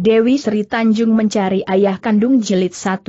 Dewi Sri Tanjung Mencari Ayah Kandung Jilid 1.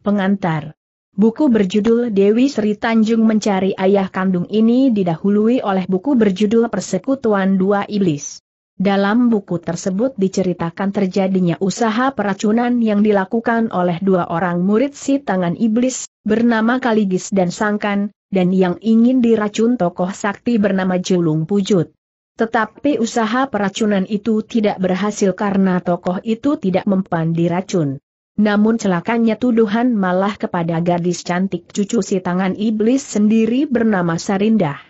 Pengantar Buku berjudul Dewi Sri Tanjung Mencari Ayah Kandung ini didahului oleh buku berjudul Persekutuan Dua Iblis. Dalam buku tersebut diceritakan terjadinya usaha peracunan yang dilakukan oleh dua orang murid si tangan iblis, bernama Kaligis dan Sangkan, dan yang ingin diracun tokoh sakti bernama Julung Pujut. Tetapi usaha peracunan itu tidak berhasil karena tokoh itu tidak mempan diracun. Namun celakanya tuduhan malah kepada gadis cantik cucu si tangan iblis sendiri bernama Sarindah.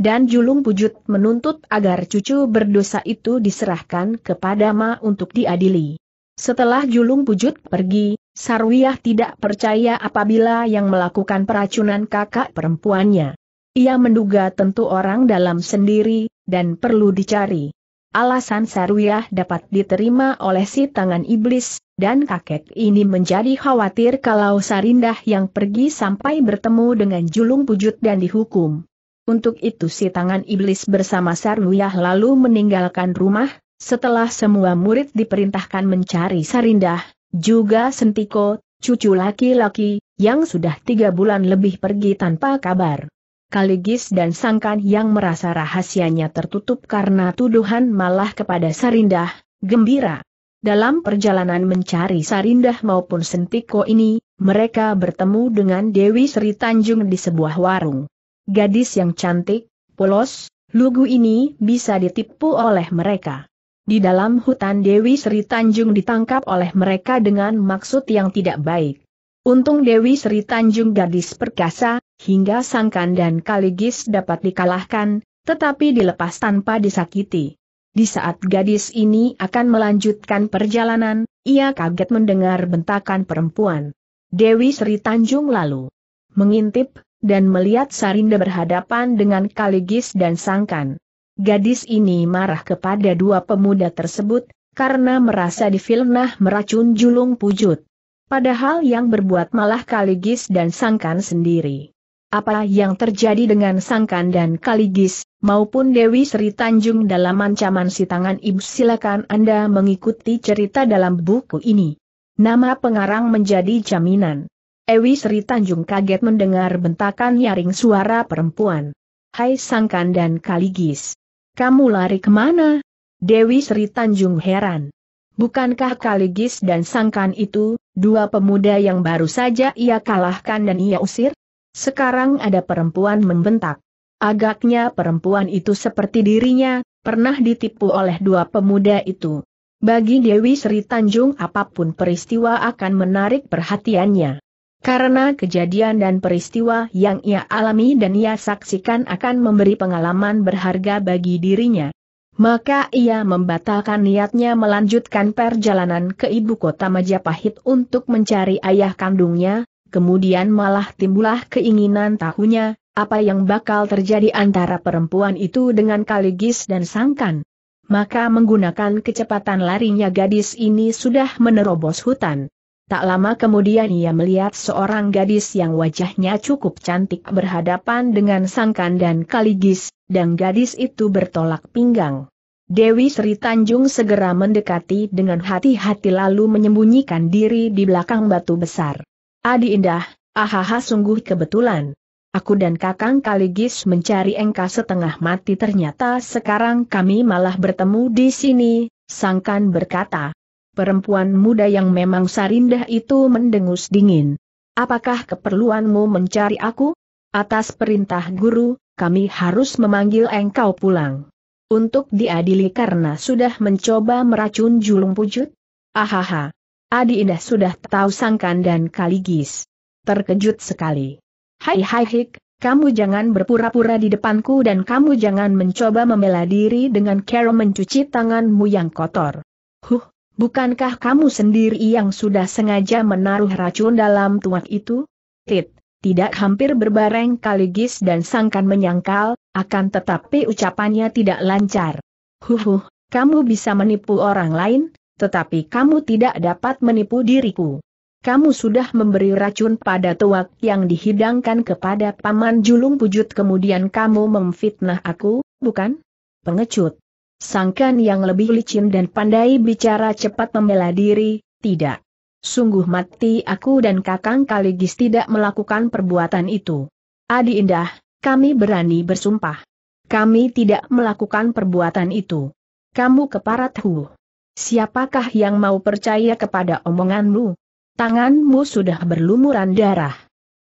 Dan Julung Pujut menuntut agar cucu berdosa itu diserahkan kepada Ma untuk diadili. Setelah Julung Pujut pergi, Sarwiyah tidak percaya apabila yang melakukan peracunan kakak perempuannya. Ia menduga tentu orang dalam sendiri, dan perlu dicari. Alasan Sarwiyah dapat diterima oleh si tangan iblis, dan kakek ini menjadi khawatir kalau Sarindah yang pergi sampai bertemu dengan julung pujut dan dihukum. Untuk itu si tangan iblis bersama Sarwiyah lalu meninggalkan rumah, setelah semua murid diperintahkan mencari Sarindah, juga Sentiko, cucu laki-laki, yang sudah tiga bulan lebih pergi tanpa kabar. Kaligis dan Sangkan yang merasa rahasianya tertutup karena tuduhan malah kepada Sarindah, gembira. Dalam perjalanan mencari Sarindah maupun Sentiko ini, mereka bertemu dengan Dewi Sri Tanjung di sebuah warung. Gadis yang cantik, polos, lugu ini bisa ditipu oleh mereka. Di dalam hutan Dewi Sri Tanjung ditangkap oleh mereka dengan maksud yang tidak baik. Untung Dewi Sri Tanjung gadis perkasa, hingga Sangkan dan Kaligis dapat dikalahkan, tetapi dilepas tanpa disakiti. Di saat gadis ini akan melanjutkan perjalanan, ia kaget mendengar bentakan perempuan. Dewi Sri Tanjung lalu mengintip, dan melihat Sarinda berhadapan dengan Kaligis dan Sangkan. Gadis ini marah kepada dua pemuda tersebut, karena merasa difilnah meracun julung pujut. Padahal yang berbuat malah Kaligis dan Sangkan sendiri. Apa yang terjadi dengan Sangkan dan Kaligis, maupun Dewi Sri Tanjung dalam ancaman si tangan ibu silakan Anda mengikuti cerita dalam buku ini. Nama pengarang menjadi jaminan. Ewi Sri Tanjung kaget mendengar bentakan nyaring suara perempuan. Hai Sangkan dan Kaligis. Kamu lari kemana? Dewi Sri Tanjung heran. Bukankah Kaligis dan Sangkan itu, dua pemuda yang baru saja ia kalahkan dan ia usir? Sekarang ada perempuan membentak. Agaknya perempuan itu seperti dirinya, pernah ditipu oleh dua pemuda itu. Bagi Dewi Sri Tanjung apapun peristiwa akan menarik perhatiannya. Karena kejadian dan peristiwa yang ia alami dan ia saksikan akan memberi pengalaman berharga bagi dirinya. Maka ia membatalkan niatnya melanjutkan perjalanan ke ibu kota Majapahit untuk mencari ayah kandungnya, Kemudian malah timbullah keinginan tahunya, apa yang bakal terjadi antara perempuan itu dengan Kaligis dan Sangkan. Maka menggunakan kecepatan larinya gadis ini sudah menerobos hutan. Tak lama kemudian ia melihat seorang gadis yang wajahnya cukup cantik berhadapan dengan Sangkan dan Kaligis, dan gadis itu bertolak pinggang. Dewi Sri Tanjung segera mendekati dengan hati-hati lalu menyembunyikan diri di belakang batu besar. Adi Indah, ahaha sungguh kebetulan. Aku dan Kakang Kaligis mencari engkau setengah mati ternyata sekarang kami malah bertemu di sini, Sangkan berkata. Perempuan muda yang memang sarindah itu mendengus dingin. Apakah keperluanmu mencari aku? Atas perintah guru, kami harus memanggil engkau pulang. Untuk diadili karena sudah mencoba meracun julung pujut? Ahaha. Adi Indah sudah tahu sangkan dan kaligis. Terkejut sekali. Hai hai hik, kamu jangan berpura-pura di depanku dan kamu jangan mencoba membela diri dengan cara mencuci tanganmu yang kotor. Huh, bukankah kamu sendiri yang sudah sengaja menaruh racun dalam tuak itu? Tit, tidak hampir berbareng kaligis dan sangkan menyangkal, akan tetapi ucapannya tidak lancar. huh kamu bisa menipu orang lain, tetapi kamu tidak dapat menipu diriku. Kamu sudah memberi racun pada tuak yang dihidangkan kepada Paman Julung Pujut kemudian kamu memfitnah aku, bukan? Pengecut. Sangkan yang lebih licin dan pandai bicara cepat membela diri, tidak. Sungguh mati aku dan Kakang Kaligis tidak melakukan perbuatan itu. Adi Indah, kami berani bersumpah. Kami tidak melakukan perbuatan itu. Kamu keparat huh. Siapakah yang mau percaya kepada omonganmu? Tanganmu sudah berlumuran darah.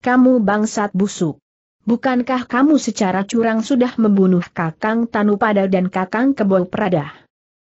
Kamu bangsat busuk. Bukankah kamu secara curang sudah membunuh Kakang Tanupada dan Kakang Kebol Pradah?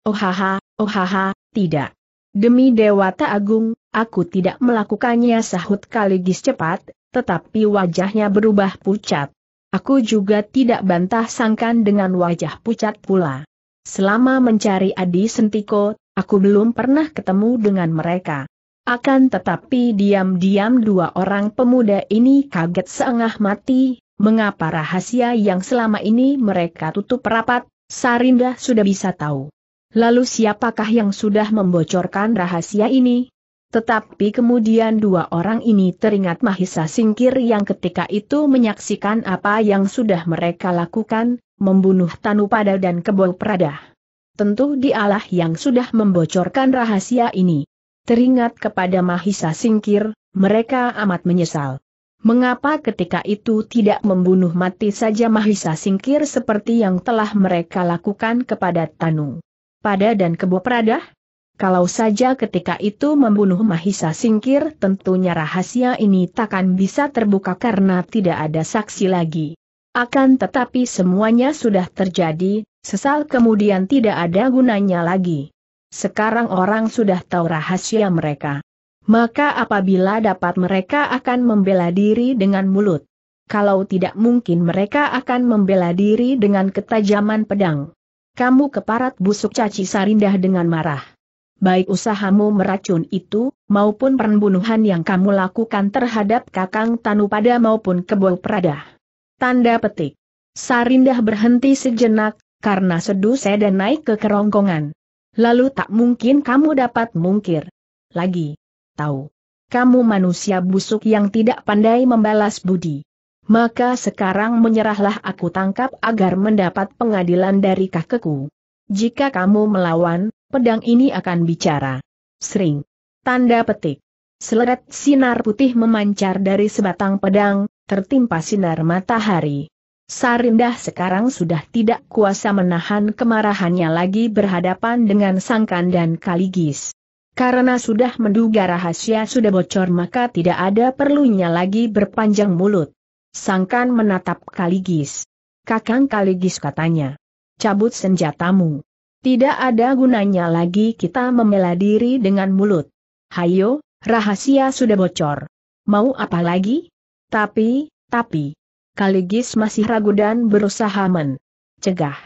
Ohaha, ohaha, tidak. Demi Dewata Agung, aku tidak melakukannya sahut kaligis cepat, tetapi wajahnya berubah pucat. Aku juga tidak bantah sangkan dengan wajah pucat pula. Selama mencari Adi Sentiko, Aku belum pernah ketemu dengan mereka. Akan tetapi diam-diam dua orang pemuda ini kaget seengah mati, mengapa rahasia yang selama ini mereka tutup rapat, Sarinda sudah bisa tahu. Lalu siapakah yang sudah membocorkan rahasia ini? Tetapi kemudian dua orang ini teringat Mahisa Singkir yang ketika itu menyaksikan apa yang sudah mereka lakukan, membunuh Tanu Pada dan Kebol Pradah tentu dialah yang sudah membocorkan rahasia ini. Teringat kepada Mahisa Singkir, mereka amat menyesal. Mengapa ketika itu tidak membunuh mati saja Mahisa Singkir seperti yang telah mereka lakukan kepada Tanu, Pada dan Kebo Pradah? Kalau saja ketika itu membunuh Mahisa Singkir tentunya rahasia ini takkan bisa terbuka karena tidak ada saksi lagi. Akan tetapi semuanya sudah terjadi, Sesal kemudian tidak ada gunanya lagi. Sekarang orang sudah tahu rahasia mereka. Maka apabila dapat mereka akan membela diri dengan mulut. Kalau tidak mungkin mereka akan membela diri dengan ketajaman pedang. Kamu keparat busuk caci sarindah dengan marah baik usahamu meracun itu, maupun pembunuhan yang kamu lakukan terhadap Kakang Tanupada maupun Kebo Prada. Tanda petik. Sarindah berhenti sejenak, karena seduh dan naik ke kerongkongan. Lalu tak mungkin kamu dapat mungkir. Lagi. Tahu. Kamu manusia busuk yang tidak pandai membalas budi. Maka sekarang menyerahlah aku tangkap agar mendapat pengadilan dari kakekku. Jika kamu melawan, pedang ini akan bicara. Sering. Tanda petik. Seleret sinar putih memancar dari sebatang pedang, tertimpa sinar matahari. Sarindah sekarang sudah tidak kuasa menahan kemarahannya lagi berhadapan dengan Sangkan dan Kaligis. Karena sudah menduga rahasia sudah bocor maka tidak ada perlunya lagi berpanjang mulut. Sangkan menatap Kaligis. Kakang Kaligis katanya. Cabut senjatamu. Tidak ada gunanya lagi kita membela diri dengan mulut. Hayo, rahasia sudah bocor. Mau apa lagi? Tapi, tapi, Kaligis masih ragu dan berusaha mencegah.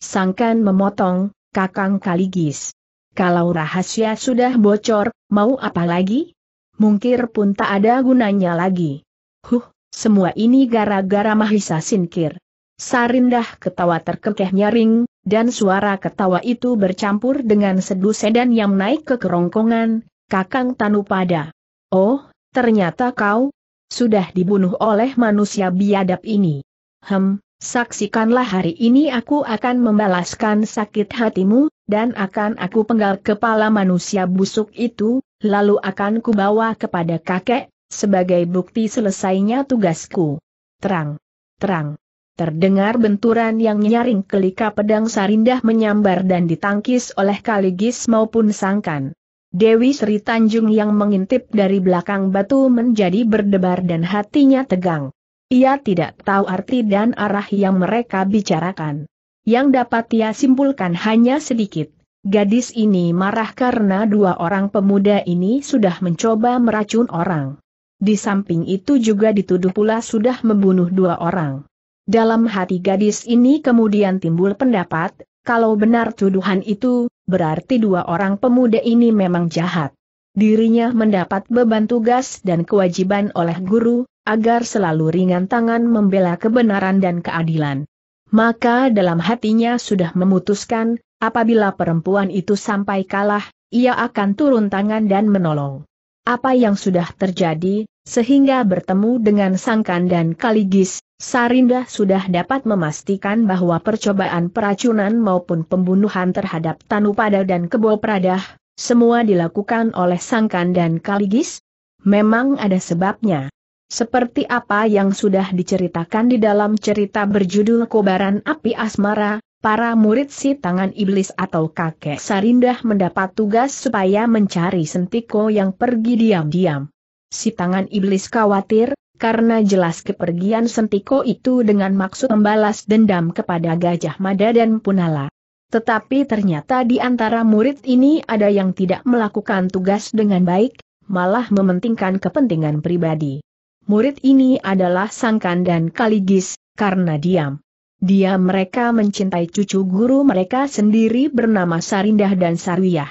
Sangkan memotong, kakang Kaligis. Kalau rahasia sudah bocor, mau apa lagi? Mungkir pun tak ada gunanya lagi. Huh, semua ini gara-gara Mahisa Sinkir. Sarindah ketawa terkekeh nyaring, dan suara ketawa itu bercampur dengan sedu sedan yang naik ke kerongkongan, kakang Tanupada. Oh, ternyata kau, sudah dibunuh oleh manusia biadab ini. Hem, saksikanlah hari ini aku akan membalaskan sakit hatimu, dan akan aku penggal kepala manusia busuk itu, lalu akan kubawa kepada kakek, sebagai bukti selesainya tugasku. Terang. Terang. Terdengar benturan yang nyaring kelika pedang Sarindah menyambar dan ditangkis oleh Kaligis maupun Sangkan. Dewi Sri Tanjung yang mengintip dari belakang batu menjadi berdebar dan hatinya tegang. Ia tidak tahu arti dan arah yang mereka bicarakan. Yang dapat ia simpulkan hanya sedikit. Gadis ini marah karena dua orang pemuda ini sudah mencoba meracun orang. Di samping itu juga dituduh pula sudah membunuh dua orang. Dalam hati gadis ini kemudian timbul pendapat, kalau benar tuduhan itu, berarti dua orang pemuda ini memang jahat. Dirinya mendapat beban tugas dan kewajiban oleh guru, agar selalu ringan tangan membela kebenaran dan keadilan. Maka dalam hatinya sudah memutuskan, apabila perempuan itu sampai kalah, ia akan turun tangan dan menolong apa yang sudah terjadi, sehingga bertemu dengan Sangkan dan Kaligis, Sarinda sudah dapat memastikan bahwa percobaan peracunan maupun pembunuhan terhadap Tanupada dan Kebo Pradah, semua dilakukan oleh Sangkan dan Kaligis? Memang ada sebabnya. Seperti apa yang sudah diceritakan di dalam cerita berjudul Kobaran Api Asmara, para murid si tangan iblis atau kakek Sarindah mendapat tugas supaya mencari Sentiko yang pergi diam-diam. Si tangan iblis khawatir, karena jelas kepergian Sentiko itu dengan maksud membalas dendam kepada Gajah Mada dan Punala. Tetapi ternyata di antara murid ini ada yang tidak melakukan tugas dengan baik, malah mementingkan kepentingan pribadi. Murid ini adalah Sangkan dan Kaligis, karena diam dia mereka mencintai cucu guru mereka sendiri bernama Sarindah dan Sarwiyah.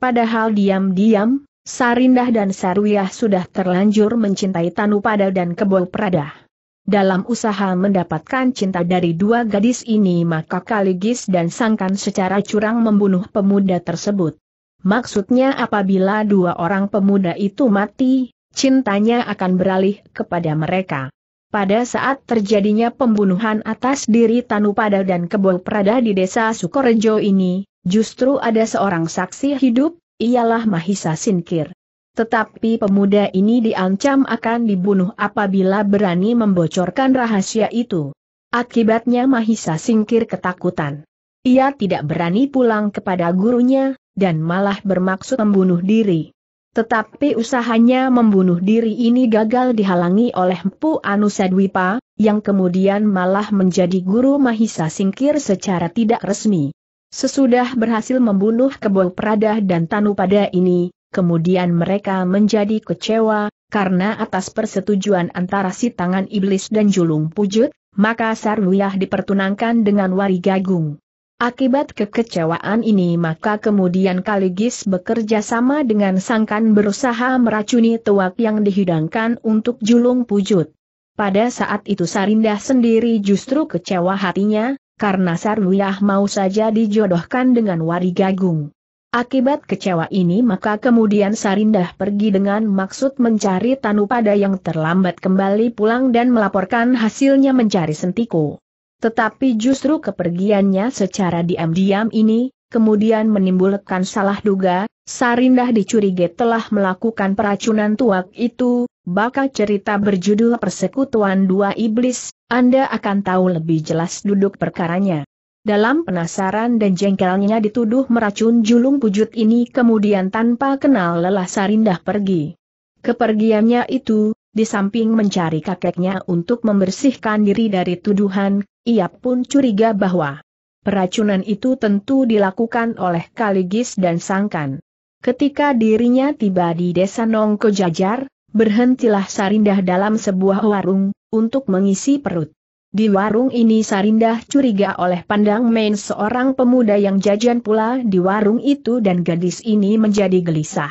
Padahal diam-diam, Sarindah dan Sarwiyah sudah terlanjur mencintai Tanupada dan Kebol Pradah. Dalam usaha mendapatkan cinta dari dua gadis ini maka Kaligis dan Sangkan secara curang membunuh pemuda tersebut. Maksudnya apabila dua orang pemuda itu mati, cintanya akan beralih kepada mereka. Pada saat terjadinya pembunuhan atas diri Tanupada dan Kebo Prada di desa Sukorejo ini, justru ada seorang saksi hidup, ialah Mahisa Sinkir. Tetapi pemuda ini diancam akan dibunuh apabila berani membocorkan rahasia itu. Akibatnya Mahisa singkir ketakutan. Ia tidak berani pulang kepada gurunya, dan malah bermaksud membunuh diri. Tetapi usahanya membunuh diri ini gagal dihalangi oleh Mpu Anusadwipa, yang kemudian malah menjadi guru Mahisa Singkir secara tidak resmi. Sesudah berhasil membunuh Kebo Prada dan Tanu pada ini, kemudian mereka menjadi kecewa, karena atas persetujuan antara si tangan iblis dan julung pujut, maka Sarwiyah dipertunangkan dengan Wari Gagung. Akibat kekecewaan ini maka kemudian Kaligis bekerja sama dengan Sangkan berusaha meracuni tuak yang dihidangkan untuk julung pujut. Pada saat itu Sarindah sendiri justru kecewa hatinya, karena Sarwiyah mau saja dijodohkan dengan Wari Gagung. Akibat kecewa ini maka kemudian Sarindah pergi dengan maksud mencari Tanupada yang terlambat kembali pulang dan melaporkan hasilnya mencari Sentiku. Tetapi justru kepergiannya secara diam-diam ini, kemudian menimbulkan salah duga, Sarindah dicurigai telah melakukan peracunan tuak itu, bakal cerita berjudul Persekutuan Dua Iblis, Anda akan tahu lebih jelas duduk perkaranya. Dalam penasaran dan jengkelnya dituduh meracun julung pujut ini kemudian tanpa kenal lelah Sarindah pergi. Kepergiannya itu, di samping mencari kakeknya untuk membersihkan diri dari tuduhan, ia pun curiga bahwa peracunan itu tentu dilakukan oleh Kaligis dan Sangkan. Ketika dirinya tiba di desa Nongko Jajar, berhentilah Sarindah dalam sebuah warung, untuk mengisi perut. Di warung ini Sarindah curiga oleh pandang main seorang pemuda yang jajan pula di warung itu dan gadis ini menjadi gelisah.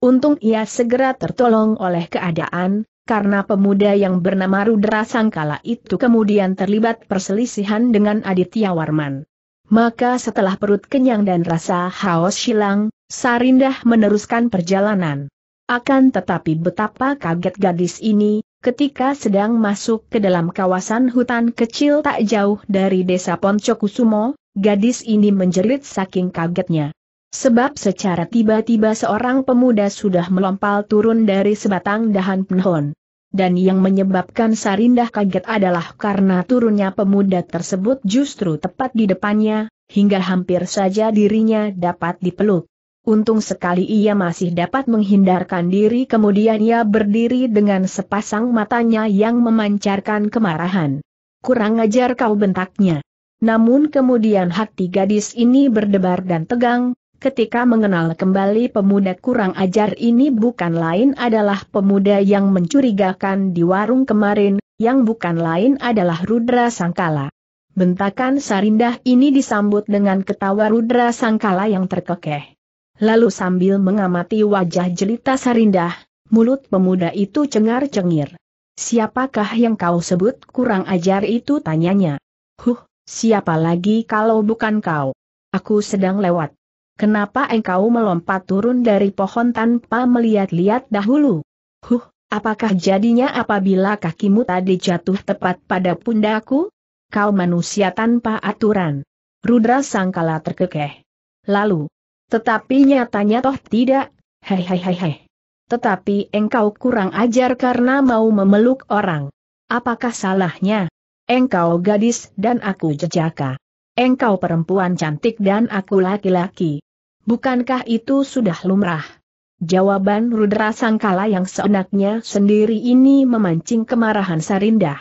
Untung ia segera tertolong oleh keadaan, karena pemuda yang bernama Rudra Sangkala itu kemudian terlibat perselisihan dengan Aditya Warman. Maka setelah perut kenyang dan rasa haus hilang, Sarindah meneruskan perjalanan. Akan tetapi betapa kaget gadis ini, ketika sedang masuk ke dalam kawasan hutan kecil tak jauh dari desa Poncokusumo, gadis ini menjerit saking kagetnya. Sebab secara tiba-tiba seorang pemuda sudah melompal turun dari sebatang dahan pohon. Dan yang menyebabkan Sarindah kaget adalah karena turunnya pemuda tersebut justru tepat di depannya, hingga hampir saja dirinya dapat dipeluk. Untung sekali ia masih dapat menghindarkan diri kemudian ia berdiri dengan sepasang matanya yang memancarkan kemarahan. Kurang ajar kau bentaknya. Namun kemudian hati gadis ini berdebar dan tegang, ketika mengenal kembali pemuda kurang ajar ini bukan lain adalah pemuda yang mencurigakan di warung kemarin, yang bukan lain adalah Rudra Sangkala. Bentakan Sarindah ini disambut dengan ketawa Rudra Sangkala yang terkekeh. Lalu sambil mengamati wajah jelita Sarindah, mulut pemuda itu cengar-cengir. Siapakah yang kau sebut kurang ajar itu tanyanya. Huh, siapa lagi kalau bukan kau? Aku sedang lewat. Kenapa engkau melompat turun dari pohon tanpa melihat-lihat dahulu? Huh, apakah jadinya apabila kakimu tadi jatuh tepat pada pundaku? Kau manusia tanpa aturan. Rudra sangkala terkekeh. Lalu, tetapi nyatanya toh tidak, hehehehe. Tetapi engkau kurang ajar karena mau memeluk orang. Apakah salahnya? Engkau gadis dan aku jejaka. Engkau perempuan cantik dan aku laki-laki. Bukankah itu sudah lumrah? Jawaban Rudra Sangkala yang seenaknya sendiri ini memancing kemarahan Sarindah.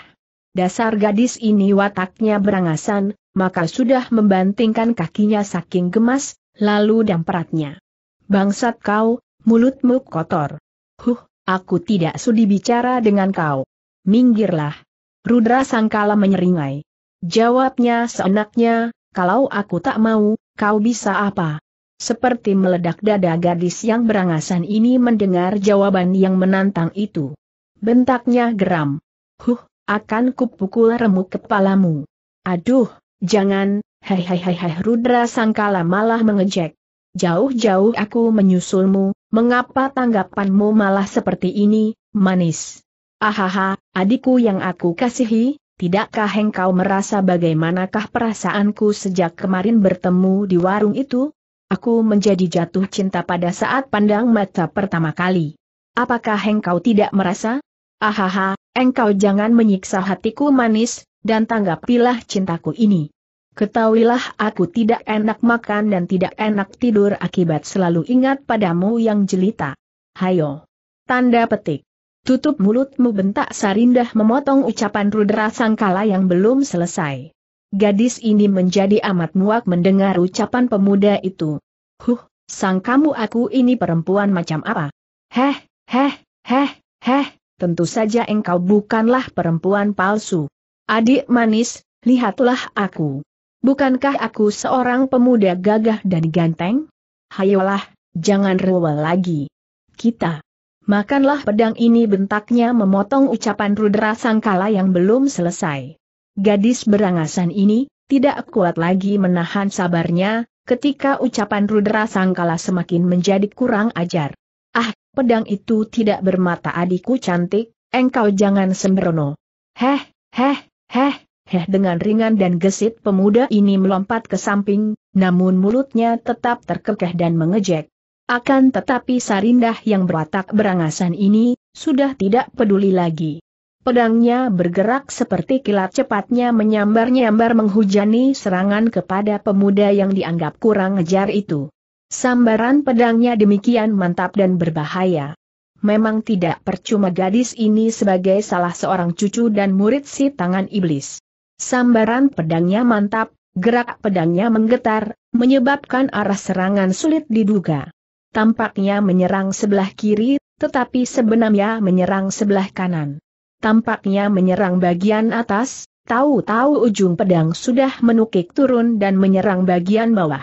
Dasar gadis ini wataknya berangasan, maka sudah membantingkan kakinya saking gemas, lalu damperatnya. Bangsat kau, mulutmu kotor. Huh, aku tidak sudi bicara dengan kau. Minggirlah. Rudra Sangkala menyeringai. Jawabnya seenaknya, kalau aku tak mau, kau bisa apa? Seperti meledak dada gadis yang berangasan ini mendengar jawaban yang menantang itu. Bentaknya geram. Huh, akan kupukul remuk kepalamu. Aduh, jangan, hei hei hei hei Rudra Sangkala malah mengejek. Jauh-jauh aku menyusulmu, mengapa tanggapanmu malah seperti ini, manis? Ahaha, adikku yang aku kasihi, Tidakkah engkau merasa bagaimanakah perasaanku sejak kemarin bertemu di warung itu? Aku menjadi jatuh cinta pada saat pandang mata pertama kali. Apakah engkau tidak merasa? Ahaha, engkau jangan menyiksa hatiku manis, dan tanggapilah cintaku ini. Ketahuilah aku tidak enak makan dan tidak enak tidur akibat selalu ingat padamu yang jelita. Hayo. Tanda petik. Tutup mulutmu bentak Sarindah memotong ucapan Rudra Sangkala yang belum selesai. Gadis ini menjadi amat muak mendengar ucapan pemuda itu. Huh, sang kamu aku ini perempuan macam apa? Heh, heh, heh, heh, tentu saja engkau bukanlah perempuan palsu. Adik manis, lihatlah aku. Bukankah aku seorang pemuda gagah dan ganteng? Hayolah, jangan rewel lagi. Kita Makanlah pedang ini bentaknya memotong ucapan Rudra Sangkala yang belum selesai. Gadis berangasan ini, tidak kuat lagi menahan sabarnya, ketika ucapan Rudra Sangkala semakin menjadi kurang ajar. Ah, pedang itu tidak bermata adikku cantik, engkau jangan sembrono. Heh, heh, heh, heh dengan ringan dan gesit pemuda ini melompat ke samping, namun mulutnya tetap terkekeh dan mengejek. Akan tetapi Sarindah yang berwatak berangasan ini, sudah tidak peduli lagi. Pedangnya bergerak seperti kilat cepatnya menyambar-nyambar menghujani serangan kepada pemuda yang dianggap kurang ngejar itu. Sambaran pedangnya demikian mantap dan berbahaya. Memang tidak percuma gadis ini sebagai salah seorang cucu dan murid si tangan iblis. Sambaran pedangnya mantap, gerak pedangnya menggetar, menyebabkan arah serangan sulit diduga. Tampaknya menyerang sebelah kiri, tetapi sebenarnya menyerang sebelah kanan. Tampaknya menyerang bagian atas, tahu-tahu ujung pedang sudah menukik turun dan menyerang bagian bawah.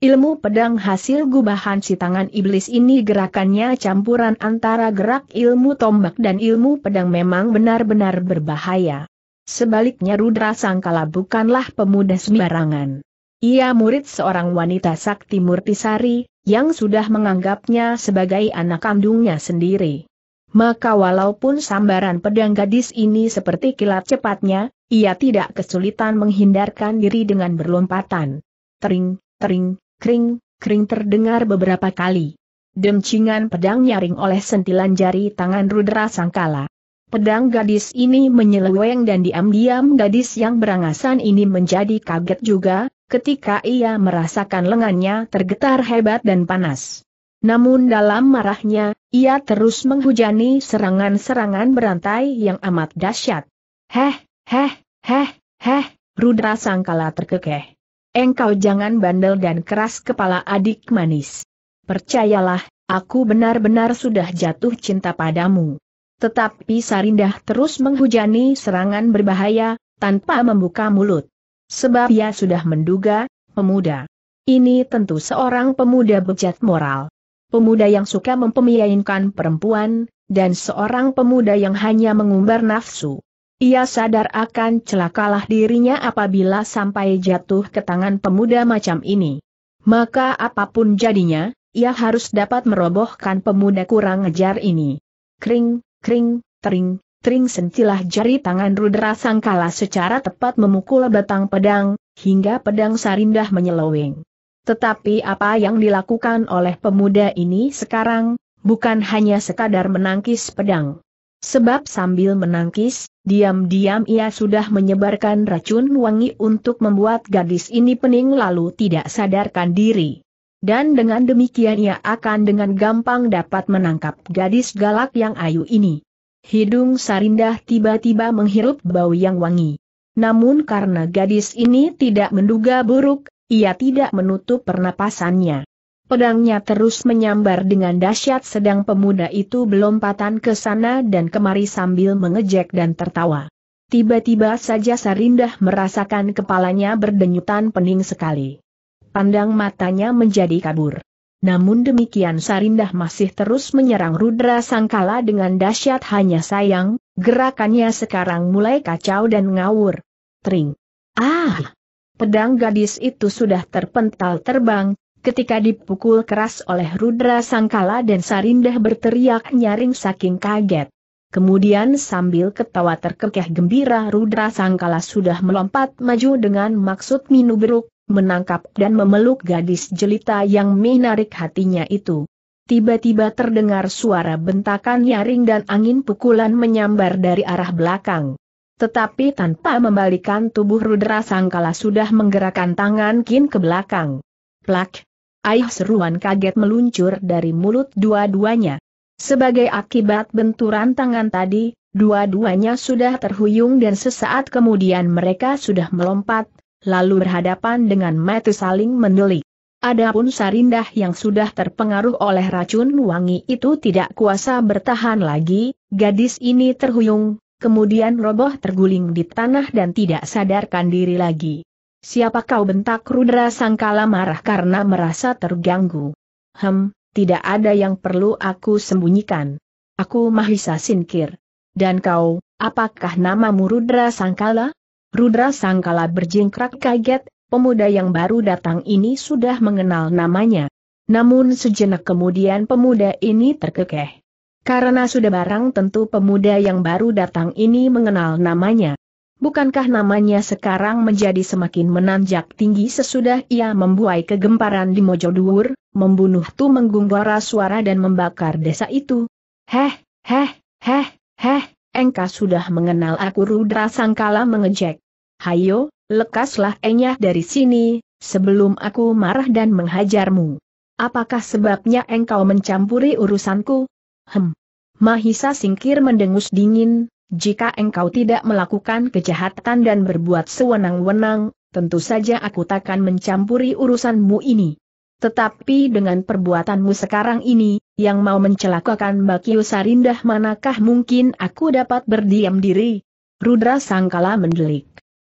Ilmu pedang hasil gubahan si tangan iblis ini gerakannya campuran antara gerak ilmu tombak dan ilmu pedang memang benar-benar berbahaya. Sebaliknya Rudra Sangkala bukanlah pemuda sembarangan. Ia murid seorang wanita sakti Murtisari, yang sudah menganggapnya sebagai anak kandungnya sendiri. Maka walaupun sambaran pedang gadis ini seperti kilat cepatnya, ia tidak kesulitan menghindarkan diri dengan berlompatan. Tering, tering, kring, kring terdengar beberapa kali. Demcingan pedang nyaring oleh sentilan jari tangan Rudra Sangkala. Pedang gadis ini menyeleweng dan diam-diam gadis yang berangasan ini menjadi kaget juga, ketika ia merasakan lengannya tergetar hebat dan panas. Namun dalam marahnya, ia terus menghujani serangan-serangan berantai yang amat dahsyat. Heh, heh, heh, heh, Rudra Sangkala terkekeh. Engkau jangan bandel dan keras kepala adik manis. Percayalah, aku benar-benar sudah jatuh cinta padamu. Tetapi Sarindah terus menghujani serangan berbahaya, tanpa membuka mulut. Sebab ia sudah menduga, pemuda. Ini tentu seorang pemuda bejat moral. Pemuda yang suka mempemiainkan perempuan, dan seorang pemuda yang hanya mengumbar nafsu. Ia sadar akan celakalah dirinya apabila sampai jatuh ke tangan pemuda macam ini. Maka apapun jadinya, ia harus dapat merobohkan pemuda kurang ajar ini. Kring, kring, tering, Tring sentilah jari tangan Rudra Sangkala secara tepat memukul batang pedang, hingga pedang Sarindah menyeloweng. Tetapi apa yang dilakukan oleh pemuda ini sekarang, bukan hanya sekadar menangkis pedang. Sebab sambil menangkis, diam-diam ia sudah menyebarkan racun wangi untuk membuat gadis ini pening lalu tidak sadarkan diri. Dan dengan demikian ia akan dengan gampang dapat menangkap gadis galak yang ayu ini hidung Sarindah tiba-tiba menghirup bau yang wangi. Namun karena gadis ini tidak menduga buruk, ia tidak menutup pernapasannya. Pedangnya terus menyambar dengan dahsyat sedang pemuda itu belompatan ke sana dan kemari sambil mengejek dan tertawa. Tiba-tiba saja Sarindah merasakan kepalanya berdenyutan pening sekali. Pandang matanya menjadi kabur. Namun demikian Sarindah masih terus menyerang Rudra Sangkala dengan dahsyat hanya sayang, gerakannya sekarang mulai kacau dan ngawur. Tring. Ah! Pedang gadis itu sudah terpental terbang, ketika dipukul keras oleh Rudra Sangkala dan Sarindah berteriak nyaring saking kaget. Kemudian sambil ketawa terkekeh gembira Rudra Sangkala sudah melompat maju dengan maksud minubruk menangkap dan memeluk gadis jelita yang menarik hatinya itu. Tiba-tiba terdengar suara bentakan nyaring dan angin pukulan menyambar dari arah belakang. Tetapi tanpa membalikan tubuh Rudra Sangkala sudah menggerakkan tangan Kin ke belakang. Plak! Ayah seruan kaget meluncur dari mulut dua-duanya. Sebagai akibat benturan tangan tadi, dua-duanya sudah terhuyung dan sesaat kemudian mereka sudah melompat, lalu berhadapan dengan mata saling mendelik. Adapun Sarindah yang sudah terpengaruh oleh racun wangi itu tidak kuasa bertahan lagi, gadis ini terhuyung, kemudian roboh terguling di tanah dan tidak sadarkan diri lagi. Siapa kau bentak Rudra Sangkala marah karena merasa terganggu. Hem, tidak ada yang perlu aku sembunyikan. Aku Mahisa Sinkir. Dan kau, apakah namamu Rudra Sangkala? Rudra Sangkala berjingkrak kaget, pemuda yang baru datang ini sudah mengenal namanya. Namun sejenak kemudian pemuda ini terkekeh. Karena sudah barang tentu pemuda yang baru datang ini mengenal namanya. Bukankah namanya sekarang menjadi semakin menanjak tinggi sesudah ia membuai kegemparan di Mojodur, membunuh menggunggara suara dan membakar desa itu? Heh, heh, heh, heh, engkau sudah mengenal aku Rudra Sangkala mengejek. Hayo, lekaslah enyah dari sini, sebelum aku marah dan menghajarmu. Apakah sebabnya engkau mencampuri urusanku? Hem. Mahisa singkir mendengus dingin, jika engkau tidak melakukan kejahatan dan berbuat sewenang-wenang, tentu saja aku takkan mencampuri urusanmu ini. Tetapi dengan perbuatanmu sekarang ini, yang mau mencelakakan Bakiu Sarindah manakah mungkin aku dapat berdiam diri? Rudra Sangkala mendelik.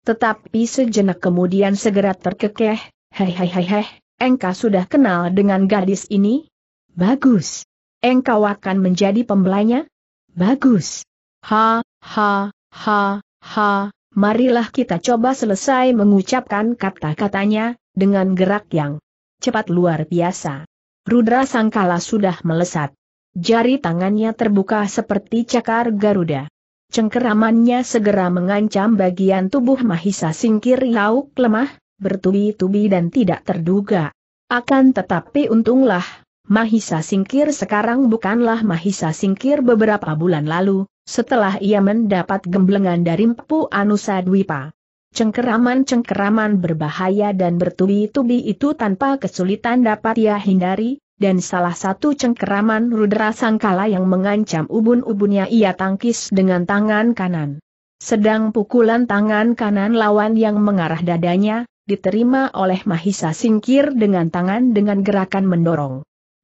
Tetapi sejenak kemudian segera terkekeh, hei hei hei hei, engkau sudah kenal dengan gadis ini? Bagus. Engkau akan menjadi pembelanya? Bagus. Ha, ha, ha, ha, marilah kita coba selesai mengucapkan kata-katanya, dengan gerak yang cepat luar biasa. Rudra Sangkala sudah melesat. Jari tangannya terbuka seperti cakar Garuda. Cengkeramannya segera mengancam bagian tubuh Mahisa Singkir Lauk lemah, bertubi-tubi dan tidak terduga. Akan tetapi untunglah, Mahisa Singkir sekarang bukanlah Mahisa Singkir beberapa bulan lalu, setelah ia mendapat gemblengan dari Mpu Anusa Dwipa. Cengkeraman-cengkeraman berbahaya dan bertubi-tubi itu tanpa kesulitan dapat ia hindari, dan salah satu cengkeraman Rudra sangkala yang mengancam ubun-ubunnya ia tangkis dengan tangan kanan. Sedang pukulan tangan kanan lawan yang mengarah dadanya, diterima oleh Mahisa singkir dengan tangan dengan gerakan mendorong.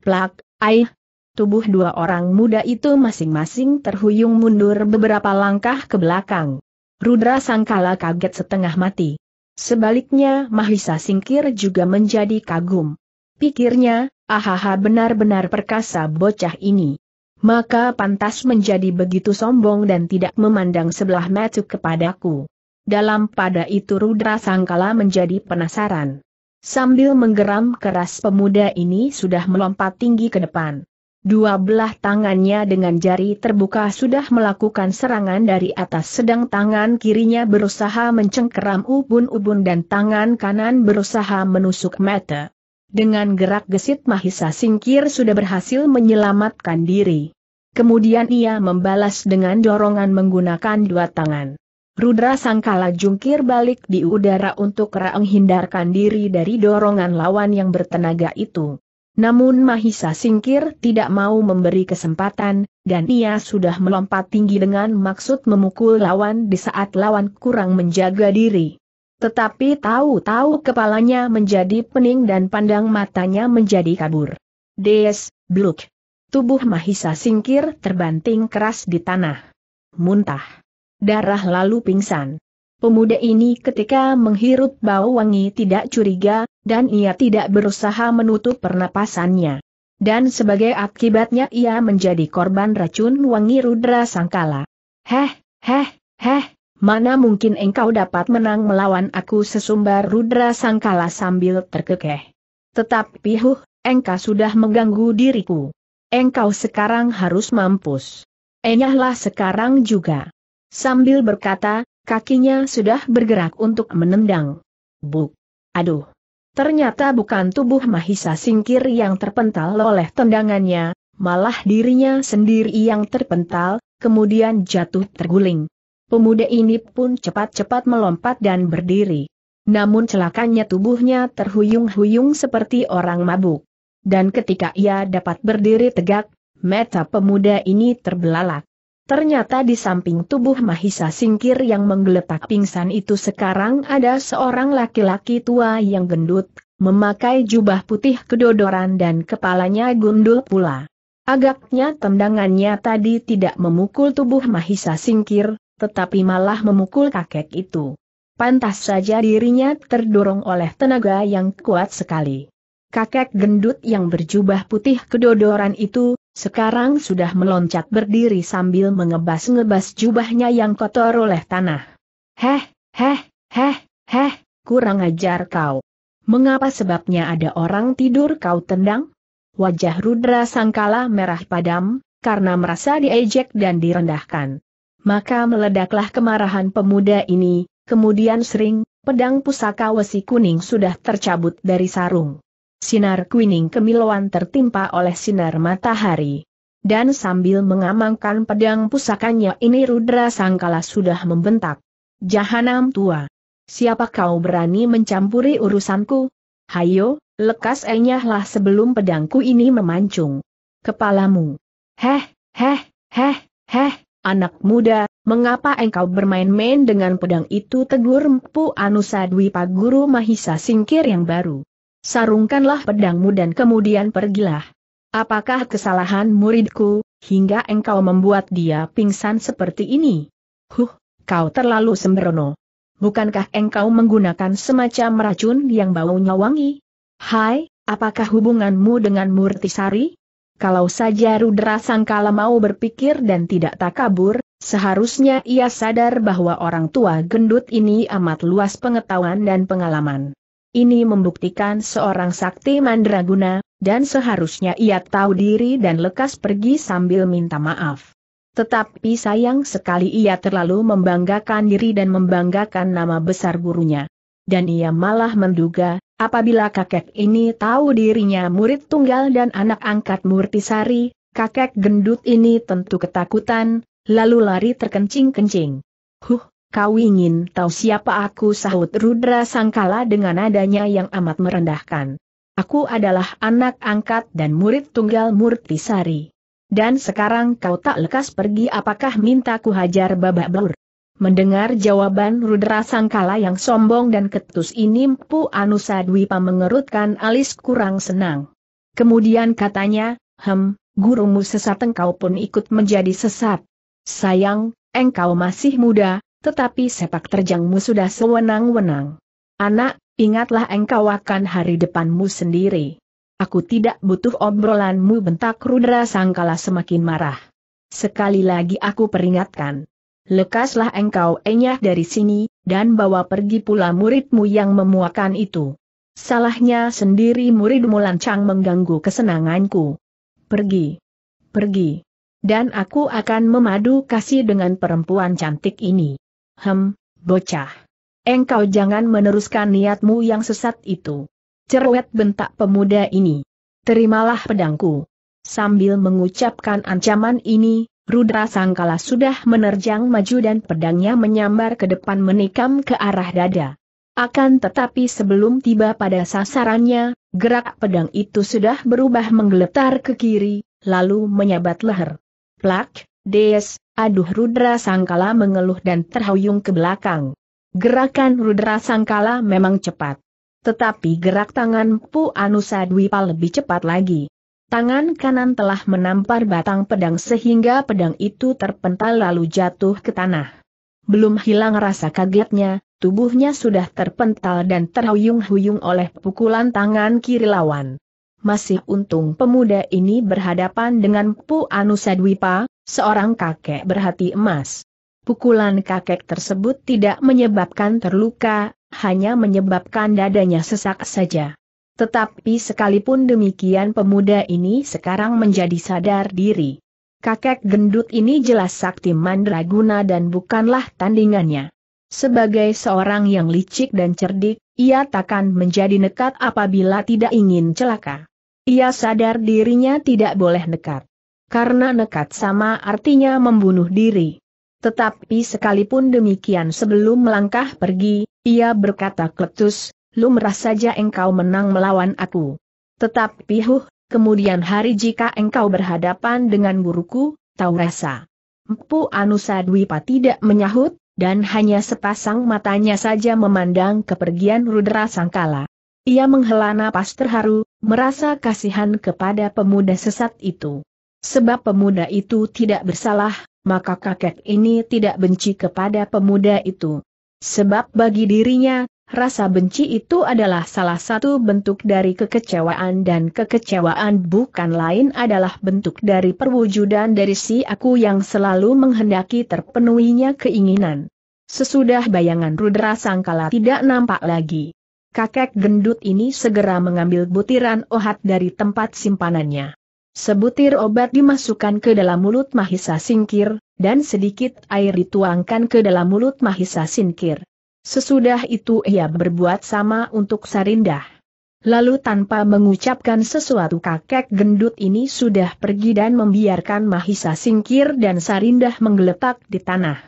Plak, aih, tubuh dua orang muda itu masing-masing terhuyung mundur beberapa langkah ke belakang. Rudra Sangkala kaget setengah mati. Sebaliknya Mahisa Singkir juga menjadi kagum. Pikirnya, Ahaha benar-benar perkasa bocah ini. Maka pantas menjadi begitu sombong dan tidak memandang sebelah mata kepadaku. Dalam pada itu Rudra Sangkala menjadi penasaran. Sambil menggeram keras pemuda ini sudah melompat tinggi ke depan. Dua belah tangannya dengan jari terbuka sudah melakukan serangan dari atas sedang tangan kirinya berusaha mencengkeram ubun-ubun dan tangan kanan berusaha menusuk mata. Dengan gerak gesit Mahisa singkir sudah berhasil menyelamatkan diri. Kemudian ia membalas dengan dorongan menggunakan dua tangan. Rudra Sangkala jungkir balik di udara untuk Raeng hindarkan diri dari dorongan lawan yang bertenaga itu. Namun Mahisa Singkir tidak mau memberi kesempatan, dan ia sudah melompat tinggi dengan maksud memukul lawan di saat lawan kurang menjaga diri. Tetapi tahu-tahu kepalanya menjadi pening dan pandang matanya menjadi kabur. Des, bluk. Tubuh Mahisa singkir terbanting keras di tanah. Muntah. Darah lalu pingsan. Pemuda ini ketika menghirup bau wangi tidak curiga, dan ia tidak berusaha menutup pernapasannya. Dan sebagai akibatnya ia menjadi korban racun wangi rudra sangkala. Heh, heh, heh, mana mungkin engkau dapat menang melawan aku sesumbar rudra sangkala sambil terkekeh. Tetapi huh, engkau sudah mengganggu diriku. Engkau sekarang harus mampus. Enyahlah sekarang juga. Sambil berkata, kakinya sudah bergerak untuk menendang. Buk. Aduh. Ternyata bukan tubuh Mahisa Singkir yang terpental oleh tendangannya, malah dirinya sendiri yang terpental, kemudian jatuh terguling. Pemuda ini pun cepat-cepat melompat dan berdiri. Namun celakanya tubuhnya terhuyung-huyung seperti orang mabuk. Dan ketika ia dapat berdiri tegak, mata pemuda ini terbelalak. Ternyata di samping tubuh Mahisa Singkir yang menggeletak pingsan itu sekarang ada seorang laki-laki tua yang gendut, memakai jubah putih kedodoran dan kepalanya gundul pula. Agaknya tendangannya tadi tidak memukul tubuh Mahisa Singkir, tetapi malah memukul kakek itu. Pantas saja dirinya terdorong oleh tenaga yang kuat sekali. Kakek gendut yang berjubah putih kedodoran itu, sekarang sudah meloncat berdiri sambil mengebas-ngebas jubahnya yang kotor oleh tanah. Heh, heh, heh, heh, kurang ajar kau. Mengapa sebabnya ada orang tidur kau tendang? Wajah Rudra Sangkala merah padam, karena merasa diejek dan direndahkan. Maka meledaklah kemarahan pemuda ini, kemudian sering, pedang pusaka wesi kuning sudah tercabut dari sarung. Sinar kuning kemiluan tertimpa oleh sinar matahari. Dan sambil mengamankan pedang pusakanya ini Rudra Sangkala sudah membentak. Jahanam tua. Siapa kau berani mencampuri urusanku? Hayo, lekas enyahlah sebelum pedangku ini memancung. Kepalamu. Heh, heh, heh, heh. Anak muda, mengapa engkau bermain-main dengan pedang itu tegur Mpu Anusadwi Paguru Mahisa Singkir yang baru. Sarungkanlah pedangmu dan kemudian pergilah. Apakah kesalahan muridku, hingga engkau membuat dia pingsan seperti ini? Huh, kau terlalu sembrono. Bukankah engkau menggunakan semacam racun yang baunya wangi? Hai, apakah hubunganmu dengan Murtisari? kalau saja Rudra Sangkala mau berpikir dan tidak takabur, seharusnya ia sadar bahwa orang tua gendut ini amat luas pengetahuan dan pengalaman. Ini membuktikan seorang sakti mandraguna, dan seharusnya ia tahu diri dan lekas pergi sambil minta maaf. Tetapi sayang sekali ia terlalu membanggakan diri dan membanggakan nama besar gurunya. Dan ia malah menduga, Apabila kakek ini tahu dirinya murid tunggal dan anak angkat Murtisari, kakek gendut ini tentu ketakutan, lalu lari terkencing-kencing. Huh, kau ingin tahu siapa aku sahut Rudra Sangkala dengan adanya yang amat merendahkan. Aku adalah anak angkat dan murid tunggal Murtisari. Dan sekarang kau tak lekas pergi apakah minta ku hajar babak belur? Mendengar jawaban Rudra Sangkala yang sombong dan ketus ini Mpu Anusa Dwipa mengerutkan alis kurang senang. Kemudian katanya, hem, gurumu sesat engkau pun ikut menjadi sesat. Sayang, engkau masih muda, tetapi sepak terjangmu sudah sewenang-wenang. Anak, ingatlah engkau akan hari depanmu sendiri. Aku tidak butuh obrolanmu bentak Rudra Sangkala semakin marah. Sekali lagi aku peringatkan lekaslah engkau enyah dari sini, dan bawa pergi pula muridmu yang memuakan itu. Salahnya sendiri muridmu lancang mengganggu kesenanganku. Pergi. Pergi. Dan aku akan memadu kasih dengan perempuan cantik ini. Hem, bocah. Engkau jangan meneruskan niatmu yang sesat itu. Cerewet bentak pemuda ini. Terimalah pedangku. Sambil mengucapkan ancaman ini, Rudra Sangkala sudah menerjang maju dan pedangnya menyambar ke depan menikam ke arah dada. Akan tetapi sebelum tiba pada sasarannya, gerak pedang itu sudah berubah menggeletar ke kiri, lalu menyabat leher. Plak, des, aduh Rudra Sangkala mengeluh dan terhuyung ke belakang. Gerakan Rudra Sangkala memang cepat. Tetapi gerak tangan Pu Anusa Dwipa lebih cepat lagi. Tangan kanan telah menampar batang pedang sehingga pedang itu terpental lalu jatuh ke tanah. Belum hilang rasa kagetnya, tubuhnya sudah terpental dan terhuyung-huyung oleh pukulan tangan kiri lawan. Masih untung pemuda ini berhadapan dengan Pu Anusadwipa, seorang kakek berhati emas. Pukulan kakek tersebut tidak menyebabkan terluka, hanya menyebabkan dadanya sesak saja. Tetapi sekalipun demikian pemuda ini sekarang menjadi sadar diri. Kakek gendut ini jelas sakti mandraguna dan bukanlah tandingannya. Sebagai seorang yang licik dan cerdik, ia takkan menjadi nekat apabila tidak ingin celaka. Ia sadar dirinya tidak boleh nekat. Karena nekat sama artinya membunuh diri. Tetapi sekalipun demikian sebelum melangkah pergi, ia berkata kletus, Lu merasa saja engkau menang melawan aku. Tetapi huh, kemudian hari jika engkau berhadapan dengan guruku, tahu rasa. Mpu Anusa Dwipa tidak menyahut, dan hanya sepasang matanya saja memandang kepergian Rudra Sangkala. Ia menghela napas terharu, merasa kasihan kepada pemuda sesat itu. Sebab pemuda itu tidak bersalah, maka kakek ini tidak benci kepada pemuda itu. Sebab bagi dirinya, Rasa benci itu adalah salah satu bentuk dari kekecewaan dan kekecewaan bukan lain adalah bentuk dari perwujudan dari si aku yang selalu menghendaki terpenuhinya keinginan. Sesudah bayangan Rudra Sangkala tidak nampak lagi. Kakek gendut ini segera mengambil butiran ohat dari tempat simpanannya. Sebutir obat dimasukkan ke dalam mulut Mahisa Singkir, dan sedikit air dituangkan ke dalam mulut Mahisa Singkir. Sesudah itu ia berbuat sama untuk Sarindah. Lalu tanpa mengucapkan sesuatu kakek gendut ini sudah pergi dan membiarkan Mahisa singkir dan Sarindah menggeletak di tanah.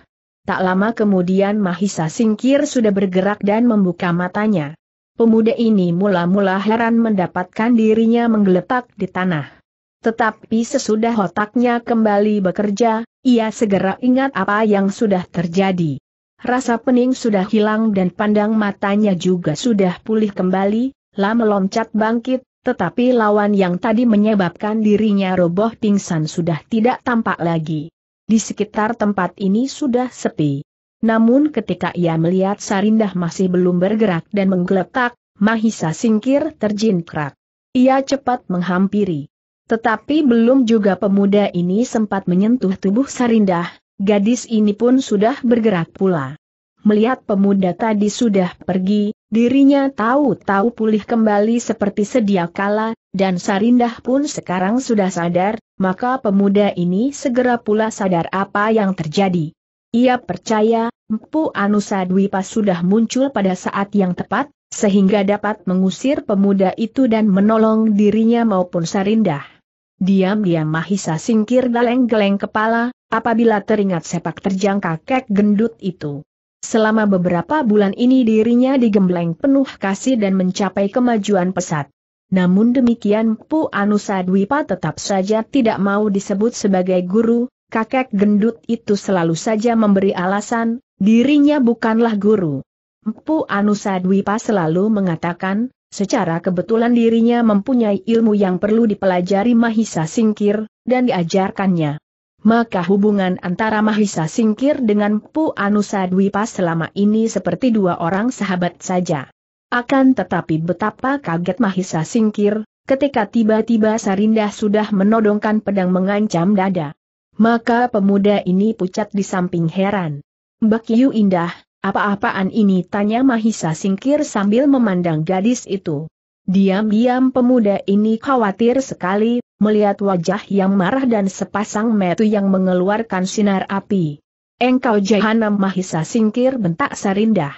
Tak lama kemudian Mahisa singkir sudah bergerak dan membuka matanya. Pemuda ini mula-mula heran mendapatkan dirinya menggeletak di tanah. Tetapi sesudah otaknya kembali bekerja, ia segera ingat apa yang sudah terjadi. Rasa pening sudah hilang dan pandang matanya juga sudah pulih kembali, Lam meloncat bangkit, tetapi lawan yang tadi menyebabkan dirinya roboh pingsan sudah tidak tampak lagi. Di sekitar tempat ini sudah sepi. Namun ketika ia melihat Sarindah masih belum bergerak dan menggeletak, Mahisa singkir terjinkrak. Ia cepat menghampiri. Tetapi belum juga pemuda ini sempat menyentuh tubuh Sarindah, Gadis ini pun sudah bergerak pula. Melihat pemuda tadi sudah pergi, dirinya tahu-tahu pulih kembali seperti sedia kala, dan Sarindah pun sekarang sudah sadar, maka pemuda ini segera pula sadar apa yang terjadi. Ia percaya, Empu Anusa Dwipa sudah muncul pada saat yang tepat, sehingga dapat mengusir pemuda itu dan menolong dirinya maupun Sarindah. Diam-diam Mahisa singkir geleng-geleng kepala, apabila teringat sepak terjang kakek gendut itu. Selama beberapa bulan ini dirinya digembleng penuh kasih dan mencapai kemajuan pesat. Namun demikian Pu Anusa Dwipa tetap saja tidak mau disebut sebagai guru, kakek gendut itu selalu saja memberi alasan, dirinya bukanlah guru. Pu Anusa Dwipa selalu mengatakan, Secara kebetulan dirinya mempunyai ilmu yang perlu dipelajari Mahisa Singkir, dan diajarkannya. Maka hubungan antara Mahisa Singkir dengan Pu Anusa Dwipa selama ini seperti dua orang sahabat saja. Akan tetapi betapa kaget Mahisa Singkir, ketika tiba-tiba Sarindah sudah menodongkan pedang mengancam dada. Maka pemuda ini pucat di samping heran. Mbak Yu Indah, apa-apaan ini tanya Mahisa singkir sambil memandang gadis itu. Diam-diam pemuda ini khawatir sekali, melihat wajah yang marah dan sepasang metu yang mengeluarkan sinar api. Engkau jahanam Mahisa singkir bentak Sarindah.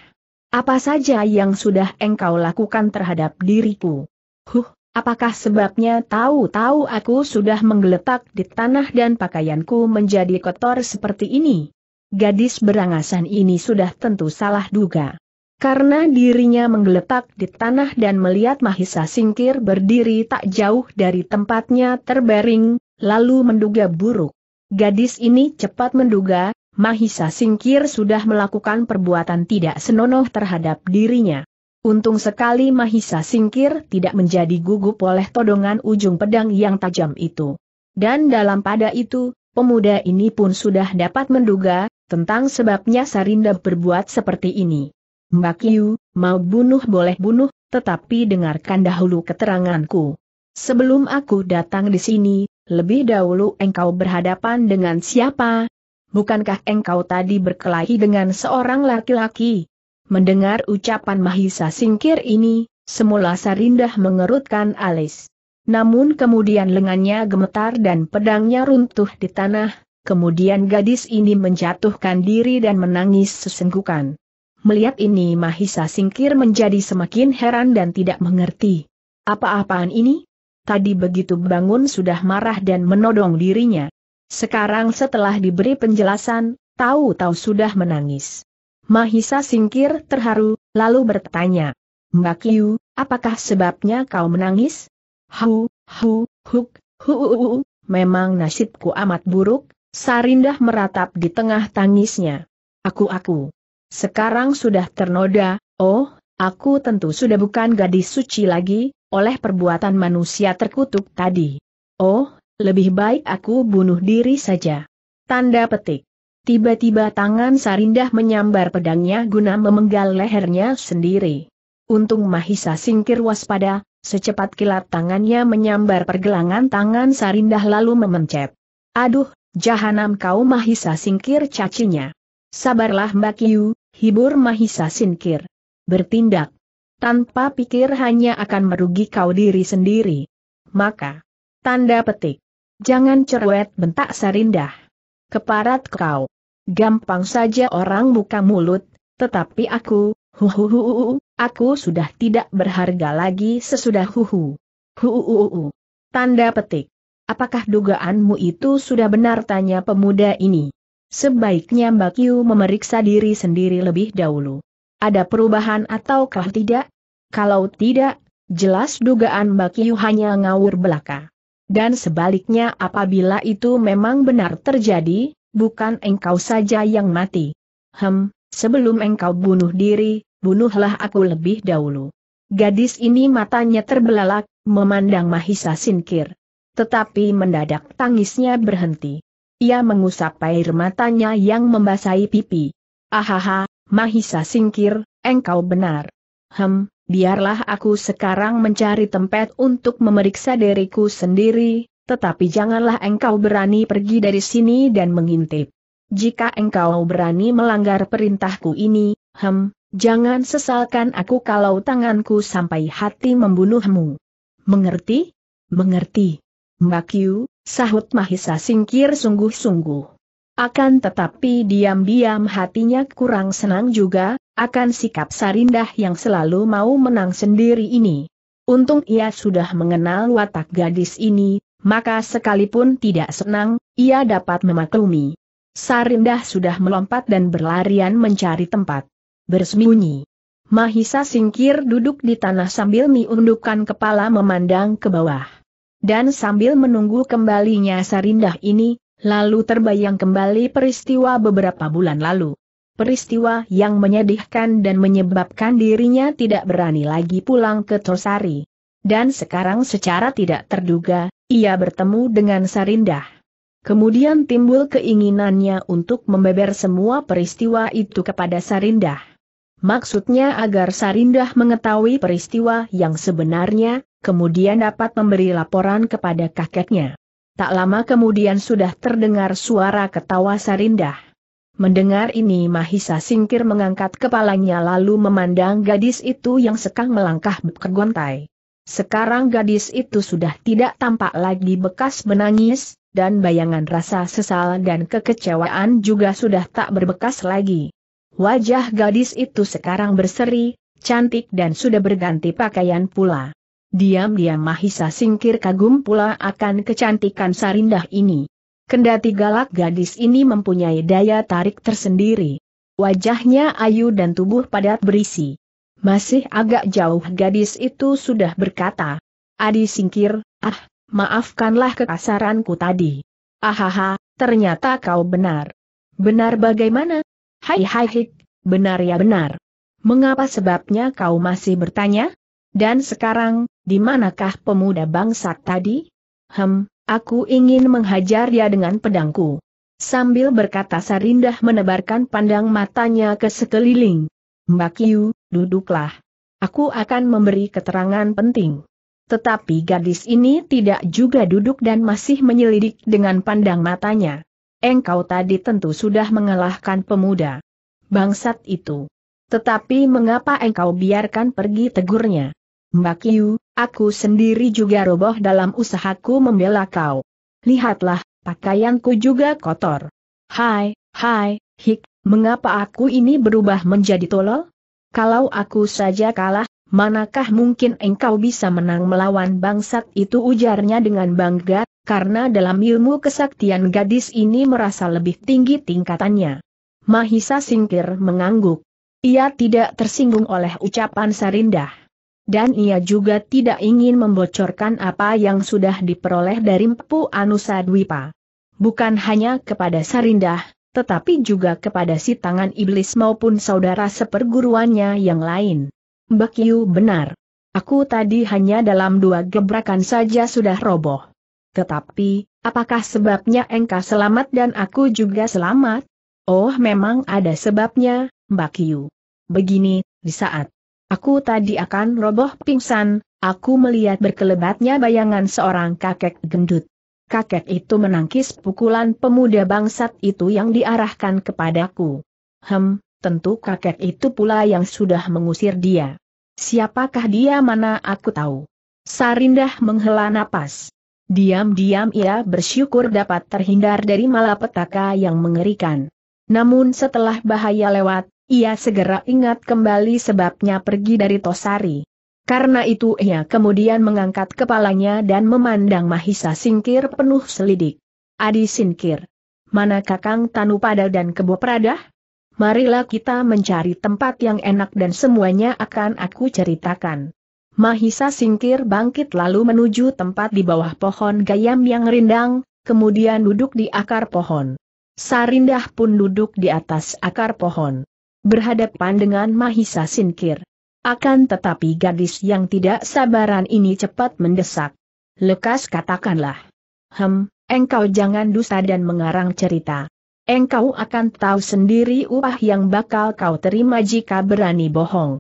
Apa saja yang sudah engkau lakukan terhadap diriku? Huh, Apakah sebabnya tahu-tahu aku sudah menggeletak di tanah dan pakaianku menjadi kotor seperti ini? Gadis berangasan ini sudah tentu salah duga. Karena dirinya menggeletak di tanah dan melihat Mahisa Singkir berdiri tak jauh dari tempatnya terbaring, lalu menduga buruk. Gadis ini cepat menduga, Mahisa Singkir sudah melakukan perbuatan tidak senonoh terhadap dirinya. Untung sekali Mahisa Singkir tidak menjadi gugup oleh todongan ujung pedang yang tajam itu. Dan dalam pada itu, pemuda ini pun sudah dapat menduga, tentang sebabnya Sarinda berbuat seperti ini. Mbak Yu, mau bunuh boleh bunuh, tetapi dengarkan dahulu keteranganku. Sebelum aku datang di sini, lebih dahulu engkau berhadapan dengan siapa? Bukankah engkau tadi berkelahi dengan seorang laki-laki? Mendengar ucapan Mahisa singkir ini, semula Sarinda mengerutkan alis. Namun kemudian lengannya gemetar dan pedangnya runtuh di tanah, Kemudian gadis ini menjatuhkan diri dan menangis sesenggukan. Melihat ini Mahisa singkir menjadi semakin heran dan tidak mengerti. Apa-apaan ini? Tadi begitu bangun sudah marah dan menodong dirinya. Sekarang setelah diberi penjelasan, tahu-tahu sudah menangis. Mahisa singkir terharu, lalu bertanya. Mbak Yu, apakah sebabnya kau menangis? Hu, hu, huk, hu, hu, hu, hu. memang nasibku amat buruk, Sarindah meratap di tengah tangisnya. Aku-aku. Sekarang sudah ternoda, oh, aku tentu sudah bukan gadis suci lagi, oleh perbuatan manusia terkutuk tadi. Oh, lebih baik aku bunuh diri saja. Tanda petik. Tiba-tiba tangan Sarindah menyambar pedangnya guna memenggal lehernya sendiri. Untung Mahisa singkir waspada, secepat kilat tangannya menyambar pergelangan tangan Sarindah lalu memencet. Aduh, Jahanam kau Mahisa singkir cacinya. Sabarlah Mbak Yu, hibur Mahisa singkir. Bertindak. Tanpa pikir hanya akan merugi kau diri sendiri. Maka. Tanda petik. Jangan cerewet bentak Sarindah. Keparat kau. Gampang saja orang buka mulut, tetapi aku, huhuhuhu, aku sudah tidak berharga lagi sesudah huhu. Huhuhuhu. Tanda petik. Apakah dugaanmu itu sudah benar tanya pemuda ini? Sebaiknya Mbak Yu memeriksa diri sendiri lebih dahulu. Ada perubahan ataukah tidak? Kalau tidak, jelas dugaan Mbak Yu hanya ngawur belaka. Dan sebaliknya apabila itu memang benar terjadi, bukan engkau saja yang mati. Hem, sebelum engkau bunuh diri, bunuhlah aku lebih dahulu. Gadis ini matanya terbelalak, memandang Mahisa Sinkir. Tetapi mendadak tangisnya berhenti. Ia mengusap air matanya yang membasahi pipi. Ahaha, Mahisa singkir, engkau benar. Hem, biarlah aku sekarang mencari tempat untuk memeriksa diriku sendiri, tetapi janganlah engkau berani pergi dari sini dan mengintip. Jika engkau berani melanggar perintahku ini, hem, jangan sesalkan aku kalau tanganku sampai hati membunuhmu. Mengerti? Mengerti. Mbak Yu, sahut Mahisa singkir sungguh-sungguh. Akan tetapi diam-diam hatinya kurang senang juga, akan sikap Sarindah yang selalu mau menang sendiri ini. Untung ia sudah mengenal watak gadis ini, maka sekalipun tidak senang, ia dapat memaklumi. Sarindah sudah melompat dan berlarian mencari tempat. Bersembunyi. Mahisa singkir duduk di tanah sambil miundukkan kepala memandang ke bawah. Dan sambil menunggu kembalinya Sarindah ini, lalu terbayang kembali peristiwa beberapa bulan lalu. Peristiwa yang menyedihkan dan menyebabkan dirinya tidak berani lagi pulang ke Tosari. Dan sekarang secara tidak terduga, ia bertemu dengan Sarindah. Kemudian timbul keinginannya untuk membeber semua peristiwa itu kepada Sarindah. Maksudnya agar Sarindah mengetahui peristiwa yang sebenarnya, kemudian dapat memberi laporan kepada kakeknya. Tak lama kemudian sudah terdengar suara ketawa Sarindah. Mendengar ini Mahisa singkir mengangkat kepalanya lalu memandang gadis itu yang sekang melangkah ke gontai. Sekarang gadis itu sudah tidak tampak lagi bekas menangis, dan bayangan rasa sesal dan kekecewaan juga sudah tak berbekas lagi. Wajah gadis itu sekarang berseri, cantik dan sudah berganti pakaian pula. Diam-diam Mahisa singkir kagum pula akan kecantikan Sarindah ini. Kendati galak gadis ini mempunyai daya tarik tersendiri. Wajahnya ayu dan tubuh padat berisi. Masih agak jauh gadis itu sudah berkata. Adi singkir, ah, maafkanlah kekasaranku tadi. Ahaha, ternyata kau benar. Benar bagaimana? Hai hai hik, benar ya benar. Mengapa sebabnya kau masih bertanya? Dan sekarang, di manakah pemuda bangsat tadi? Hem, aku ingin menghajar dia dengan pedangku. Sambil berkata Sarindah menebarkan pandang matanya ke sekeliling. Mbak Yu, duduklah. Aku akan memberi keterangan penting. Tetapi gadis ini tidak juga duduk dan masih menyelidik dengan pandang matanya. Engkau tadi tentu sudah mengalahkan pemuda. Bangsat itu. Tetapi mengapa engkau biarkan pergi tegurnya? Mbak Yu, aku sendiri juga roboh dalam usahaku membela kau. Lihatlah, pakaianku juga kotor. Hai, hai, hik, mengapa aku ini berubah menjadi tolol? Kalau aku saja kalah, manakah mungkin engkau bisa menang melawan bangsat itu ujarnya dengan bangga, karena dalam ilmu kesaktian gadis ini merasa lebih tinggi tingkatannya. Mahisa singkir mengangguk. Ia tidak tersinggung oleh ucapan Sarindah dan ia juga tidak ingin membocorkan apa yang sudah diperoleh dari Mpu Anusa Dwipa. Bukan hanya kepada Sarindah, tetapi juga kepada si tangan iblis maupun saudara seperguruannya yang lain. Mbak Yu benar. Aku tadi hanya dalam dua gebrakan saja sudah roboh. Tetapi, apakah sebabnya engkau selamat dan aku juga selamat? Oh memang ada sebabnya, Mbak Yu. Begini, di saat Aku tadi akan roboh pingsan, aku melihat berkelebatnya bayangan seorang kakek gendut. Kakek itu menangkis pukulan pemuda bangsat itu yang diarahkan kepadaku. Hem, tentu kakek itu pula yang sudah mengusir dia. Siapakah dia mana aku tahu. Sarindah menghela napas. Diam-diam ia bersyukur dapat terhindar dari malapetaka yang mengerikan. Namun setelah bahaya lewat, ia segera ingat kembali sebabnya pergi dari Tosari. Karena itu ia kemudian mengangkat kepalanya dan memandang Mahisa Singkir penuh selidik. Adi Singkir. Mana Kakang Tanupada dan Kebo Prada? Marilah kita mencari tempat yang enak dan semuanya akan aku ceritakan. Mahisa singkir bangkit lalu menuju tempat di bawah pohon gayam yang rindang, kemudian duduk di akar pohon. Sarindah pun duduk di atas akar pohon berhadapan dengan Mahisa Sinkir. Akan tetapi gadis yang tidak sabaran ini cepat mendesak. Lekas katakanlah. Hem, engkau jangan dusta dan mengarang cerita. Engkau akan tahu sendiri upah yang bakal kau terima jika berani bohong.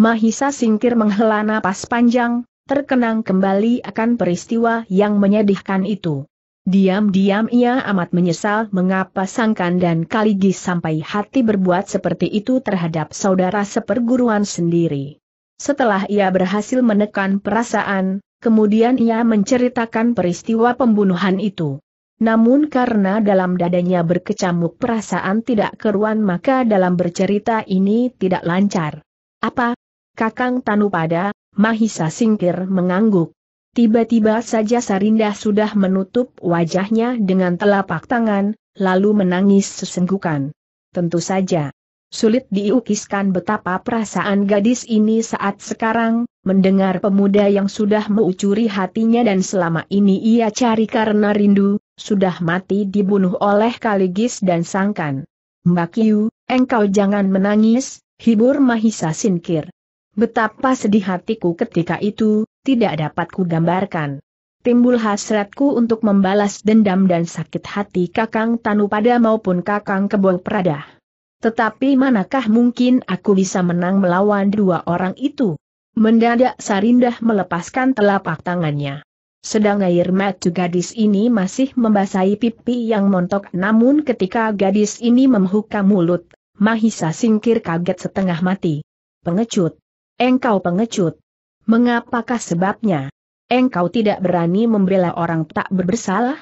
Mahisa Singkir menghela napas panjang, terkenang kembali akan peristiwa yang menyedihkan itu. Diam-diam ia amat menyesal mengapa Sangkan dan Kaligis sampai hati berbuat seperti itu terhadap saudara seperguruan sendiri. Setelah ia berhasil menekan perasaan, kemudian ia menceritakan peristiwa pembunuhan itu. Namun karena dalam dadanya berkecamuk perasaan tidak keruan maka dalam bercerita ini tidak lancar. Apa? Kakang Tanupada, Mahisa Singkir mengangguk. Tiba-tiba saja Sarinda sudah menutup wajahnya dengan telapak tangan, lalu menangis sesenggukan. Tentu saja. Sulit diukiskan betapa perasaan gadis ini saat sekarang, mendengar pemuda yang sudah meucuri hatinya dan selama ini ia cari karena rindu, sudah mati dibunuh oleh Kaligis dan Sangkan. Mbak Yu, engkau jangan menangis, hibur Mahisa Sinkir. Betapa sedih hatiku ketika itu, tidak dapat kugambarkan. Timbul hasratku untuk membalas dendam dan sakit hati Kakang tanu pada maupun Kakang Kebong prada. Tetapi manakah mungkin aku bisa menang melawan dua orang itu? Mendadak Sarindah melepaskan telapak tangannya. Sedang air mata gadis ini masih membasahi pipi yang montok namun ketika gadis ini membuka mulut, Mahisa singkir kaget setengah mati. Pengecut. Engkau pengecut. Mengapakah sebabnya? Engkau tidak berani membela orang tak berbersalah?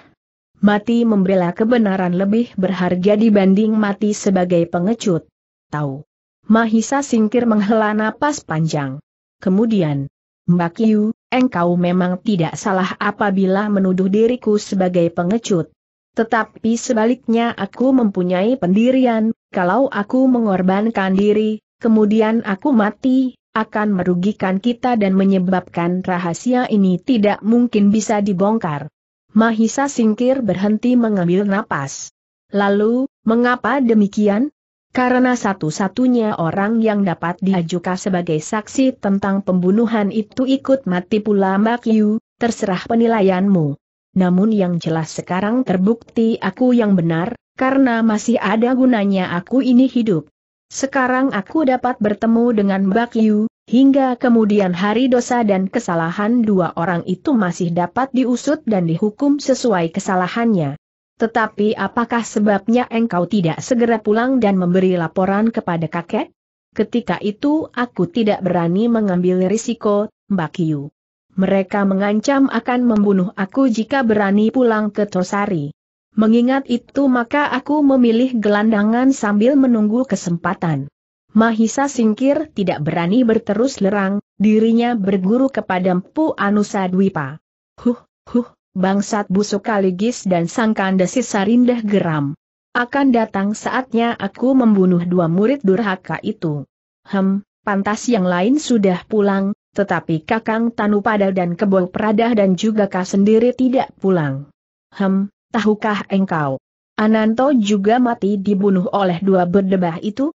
Mati membela kebenaran lebih berharga dibanding mati sebagai pengecut. Tahu. Mahisa singkir menghela napas panjang. Kemudian, Mbak Yu, engkau memang tidak salah apabila menuduh diriku sebagai pengecut. Tetapi sebaliknya aku mempunyai pendirian, kalau aku mengorbankan diri, kemudian aku mati, akan merugikan kita dan menyebabkan rahasia ini tidak mungkin bisa dibongkar. Mahisa singkir berhenti mengambil napas. Lalu, mengapa demikian? Karena satu-satunya orang yang dapat diajukan sebagai saksi tentang pembunuhan itu ikut mati pula Mbak Yu, terserah penilaianmu. Namun yang jelas sekarang terbukti aku yang benar, karena masih ada gunanya aku ini hidup. Sekarang aku dapat bertemu dengan Bak Yu, hingga kemudian hari dosa dan kesalahan dua orang itu masih dapat diusut dan dihukum sesuai kesalahannya. Tetapi apakah sebabnya engkau tidak segera pulang dan memberi laporan kepada kakek? Ketika itu aku tidak berani mengambil risiko, Mbak Yu. Mereka mengancam akan membunuh aku jika berani pulang ke Tosari. Mengingat itu maka aku memilih gelandangan sambil menunggu kesempatan. Mahisa singkir tidak berani berterus lerang, dirinya berguru kepada Mpu Anusa Dwipa. Huh, huh, bangsat busuk kaligis dan sang kandasi sarindah geram. Akan datang saatnya aku membunuh dua murid durhaka itu. Hem, pantas yang lain sudah pulang, tetapi Kakang Tanupada dan Kebol Pradah dan juga Kak sendiri tidak pulang. Hem, tahukah engkau? Ananto juga mati dibunuh oleh dua berdebah itu?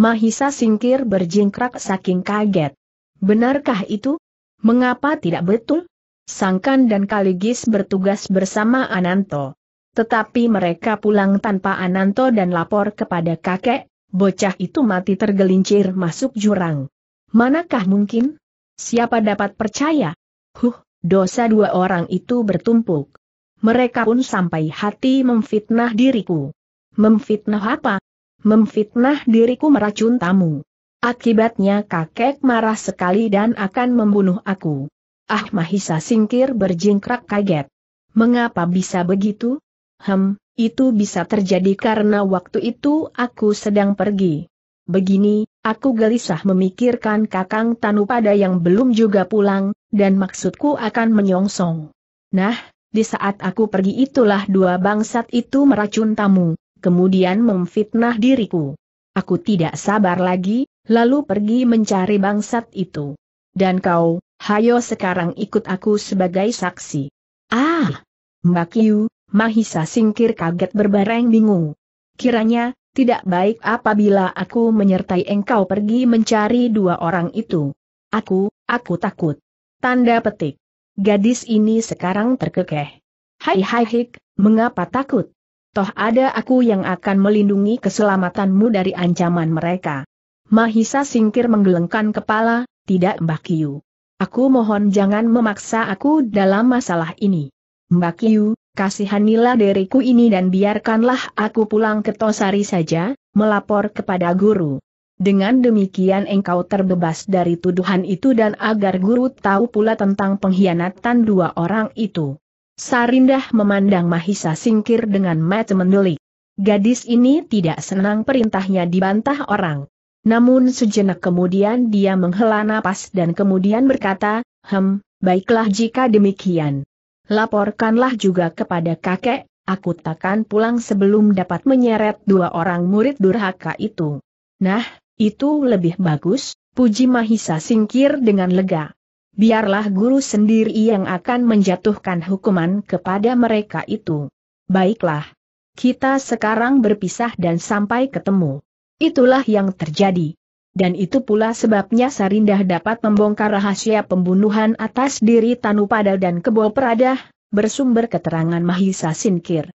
Mahisa singkir berjingkrak saking kaget. Benarkah itu? Mengapa tidak betul? Sangkan dan Kaligis bertugas bersama Ananto. Tetapi mereka pulang tanpa Ananto dan lapor kepada kakek, bocah itu mati tergelincir masuk jurang. Manakah mungkin? Siapa dapat percaya? Huh, dosa dua orang itu bertumpuk. Mereka pun sampai hati memfitnah diriku. Memfitnah apa? Memfitnah diriku meracun tamu. Akibatnya kakek marah sekali dan akan membunuh aku. Ah Mahisa singkir berjingkrak kaget. Mengapa bisa begitu? Hem, itu bisa terjadi karena waktu itu aku sedang pergi. Begini, aku gelisah memikirkan Kakang Tanu pada yang belum juga pulang, dan maksudku akan menyongsong. Nah, di saat aku pergi itulah dua bangsat itu meracun tamu, kemudian memfitnah diriku. Aku tidak sabar lagi, lalu pergi mencari bangsat itu. Dan kau, hayo sekarang ikut aku sebagai saksi. Ah! Mbak Yu, Mahisa singkir kaget berbareng bingung. Kiranya, tidak baik apabila aku menyertai engkau pergi mencari dua orang itu. Aku, aku takut. Tanda petik gadis ini sekarang terkekeh. Hai hai hik, mengapa takut? Toh ada aku yang akan melindungi keselamatanmu dari ancaman mereka. Mahisa singkir menggelengkan kepala, tidak Mbak Kiyu. Aku mohon jangan memaksa aku dalam masalah ini. Mbak Kiyu, kasihanilah diriku ini dan biarkanlah aku pulang ke Tosari saja, melapor kepada guru. Dengan demikian engkau terbebas dari tuduhan itu dan agar guru tahu pula tentang pengkhianatan dua orang itu. Sarindah memandang Mahisa singkir dengan mata mendelik. Gadis ini tidak senang perintahnya dibantah orang. Namun sejenak kemudian dia menghela napas dan kemudian berkata, Hem, baiklah jika demikian. Laporkanlah juga kepada kakek, aku takkan pulang sebelum dapat menyeret dua orang murid durhaka itu. Nah, itu lebih bagus, puji Mahisa singkir dengan lega. Biarlah guru sendiri yang akan menjatuhkan hukuman kepada mereka itu. Baiklah. Kita sekarang berpisah dan sampai ketemu. Itulah yang terjadi. Dan itu pula sebabnya Sarindah dapat membongkar rahasia pembunuhan atas diri Tanupada dan Kebo Pradah, bersumber keterangan Mahisa Sinkir.